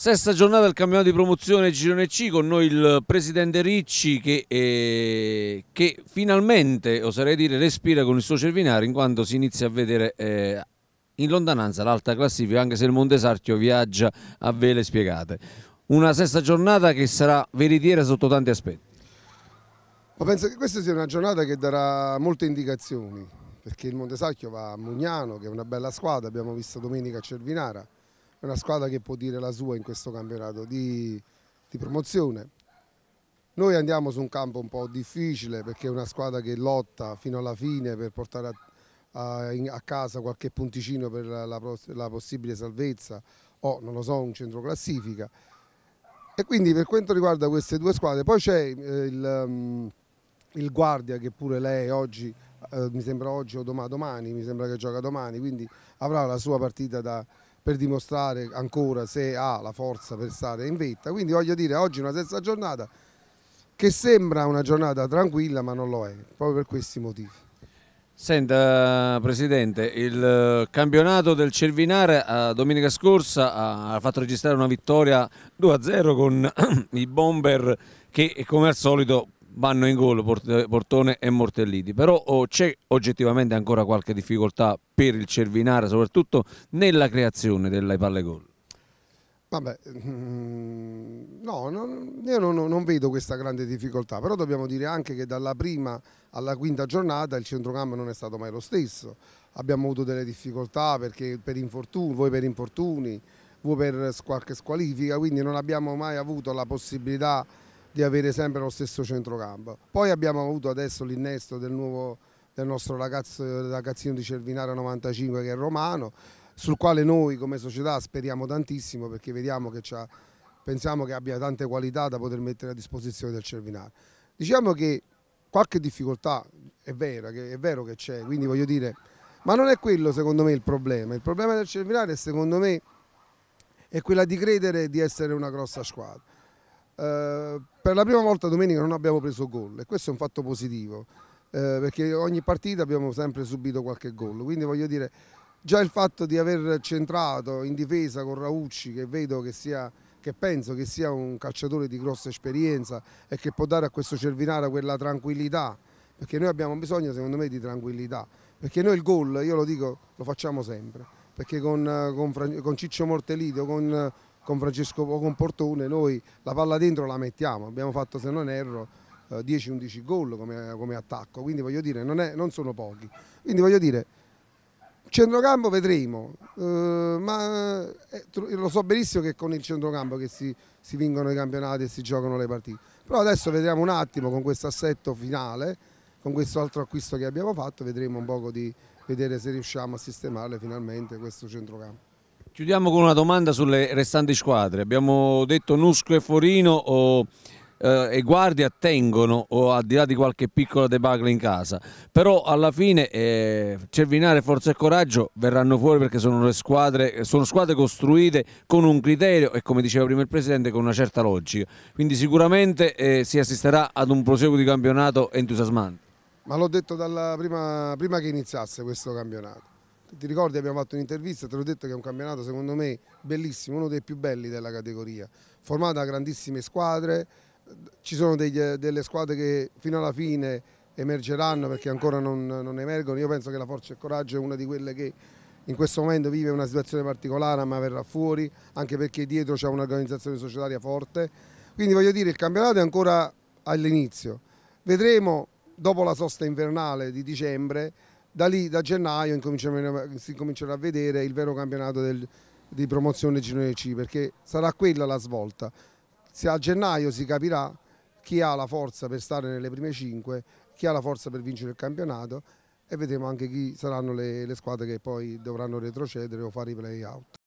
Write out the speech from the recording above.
Sesta giornata del campionato di promozione Girone C con noi il presidente Ricci che, eh, che, finalmente, oserei dire, respira con il suo cervinare in quanto si inizia a vedere eh, in lontananza l'alta classifica anche se il Montesarchio viaggia a vele spiegate. Una sesta giornata che sarà veritiera sotto tanti aspetti. Ma penso che questa sia una giornata che darà molte indicazioni perché il Montesarchio va a Mugnano che è una bella squadra, abbiamo visto domenica a Cervinara è una squadra che può dire la sua in questo campionato di, di promozione. Noi andiamo su un campo un po' difficile perché è una squadra che lotta fino alla fine per portare a, a, a casa qualche punticino per la, la, la, possibile salvezza o non lo so un centro classifica. E quindi per quanto riguarda queste due squadre, poi c'è eh, il, um, il, Guardia che pure lei oggi, eh, mi sembra oggi o domani, mi sembra che gioca domani, quindi avrà la sua partita da, per dimostrare ancora se ha la forza per stare in vetta. Quindi voglio dire, oggi è una terza giornata che sembra una giornata tranquilla ma non lo è, proprio per questi motivi. Senta Presidente, il eh, campionato del Cervinare eh, domenica scorsa ha fatto registrare una vittoria 2-0 con i bomber che come al solito vanno in gol Portone e Mortelliti, però oh, c'è oggettivamente ancora qualche difficoltà per il Cervinara, soprattutto nella creazione delle palle gol. Vabbè, mm, no, non, io non, non, vedo questa grande difficoltà, però dobbiamo dire anche che dalla prima alla quinta giornata il centrocampo non è stato mai lo stesso. Abbiamo avuto delle difficoltà perché per infortuni, voi per infortuni, voi per qualche squalifica, quindi non abbiamo mai avuto la possibilità di avere sempre lo stesso centrocampo. Poi abbiamo avuto adesso l'innesto del, del, nostro ragazzo, ragazzino di Cervinara 95 che è romano, sul quale noi come società speriamo tantissimo perché vediamo che pensiamo che abbia tante qualità da poter mettere a disposizione del Cervinara. Diciamo che qualche difficoltà è, vera, è vero che c'è, quindi voglio dire, ma non è quello secondo me il problema, il problema del Cervinara è secondo me è quella di credere di essere una grossa squadra eh, per la prima volta domenica non abbiamo preso gol e questo è un fatto positivo eh, perché ogni partita abbiamo sempre subito qualche gol, quindi voglio dire già il fatto di aver centrato in difesa con Raucci che vedo che sia che penso che sia un calciatore di grossa esperienza e che può dare a questo Cervinara quella tranquillità, perché noi abbiamo bisogno secondo me di tranquillità, perché noi il gol, io lo dico, lo facciamo sempre, perché con, eh, con, con Ciccio Mortelito, con con Francesco o con Portone noi la palla dentro la mettiamo, abbiamo fatto se non erro 10-11 eh, gol come, come, attacco, quindi voglio dire non, è, non, sono pochi, quindi voglio dire centrocampo vedremo, eh, ma eh, lo so benissimo che è con il centrocampo che si, si vincono i campionati e si giocano le partite, però adesso vedremo un attimo con questo assetto finale, con questo altro acquisto che abbiamo fatto, vedremo un poco di vedere se riusciamo a sistemarle finalmente questo centrocampo. Chiudiamo con una domanda sulle restanti squadre. Abbiamo detto Nusco e Forino o, eh, e Guardia tengono o al di là di qualche piccola debacle in casa. Però alla fine eh, Cervinare, Forza e Coraggio verranno fuori perché sono squadre, sono squadre costruite con un criterio e come diceva prima il Presidente con una certa logica. Quindi sicuramente eh, si assisterà ad un proseguo di campionato entusiasmante. Ma l'ho detto prima, prima che iniziasse questo campionato ti ricordi abbiamo fatto un'intervista, te l'ho detto che è un campionato secondo me bellissimo, uno dei più belli della categoria, formato da grandissime squadre, ci sono degli, delle squadre che fino alla fine emergeranno perché ancora non, non emergono, io penso che la Forza e il Coraggio è una di quelle che in questo momento vive una situazione particolare ma verrà fuori, anche perché dietro c'è un'organizzazione societaria forte, quindi voglio dire il campionato è ancora all'inizio, vedremo dopo la sosta invernale di dicembre da lì, da gennaio, si comincerà a vedere il vero campionato del, di promozione Girone C, perché sarà quella la svolta. Se a gennaio si capirà chi ha la forza per stare nelle prime 5, chi ha la forza per vincere il campionato e vedremo anche chi saranno le, le squadre che poi dovranno retrocedere o fare i play out.